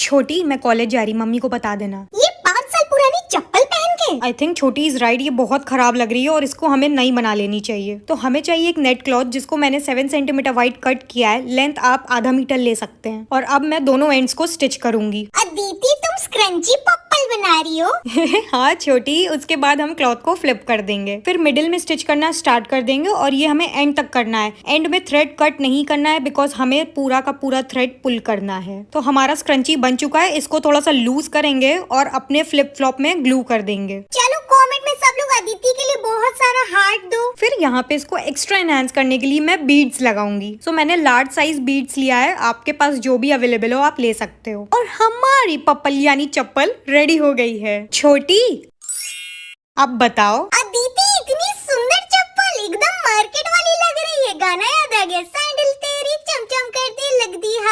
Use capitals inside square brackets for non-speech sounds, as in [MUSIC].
छोटी मैं कॉलेज जा रही मम्मी को बता देना ये पाँच साल पुरानी चप्पल पहन के आई थिंक छोटी इज राइट ये बहुत खराब लग रही है और इसको हमें नई बना लेनी चाहिए तो हमें चाहिए एक नेट क्लॉथ जिसको मैंने सेवन सेंटीमीटर वाइड कट किया है लेंथ आप आधा मीटर ले सकते हैं और अब मैं दोनों एंड्स को स्टिच करूंगी अदिति तुम स्क्रंची बना रही हो [LAUGHS] हाँ छोटी उसके बाद हम क्लॉथ को फ्लिप कर देंगे फिर मिडिल में स्टिच करना स्टार्ट कर देंगे और ये हमें एंड तक करना है एंड में थ्रेड कट नहीं करना है बिकॉज हमें पूरा का पूरा थ्रेड पुल करना है तो हमारा स्क्रंची बन चुका है इसको थोड़ा सा लूज करेंगे और अपने फ्लिप फ्लॉप में ग्लू कर देंगे चलो कॉमेंट में सब लोग अदिति के लिए बहुत यहाँ पे इसको एक्स्ट्रा एनहेंस करने के लिए मैं बीड्स लगाऊंगी सो so, मैंने लार्ज साइज बीड्स लिया है आपके पास जो भी अवेलेबल हो आप ले सकते हो और हमारी पपल यानी चप्पल रेडी हो गई है छोटी आप बताओ अदिति इतनी सुंदर चप्पल एकदम मार्केट वाली लग रही है गाना याद आ गया